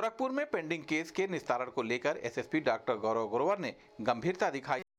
गोरखपुर में pending case के निस्तारण को लेकर एसएसपी डॉक्टर गौरव ग्रोवर ने गंभीरता दिखाई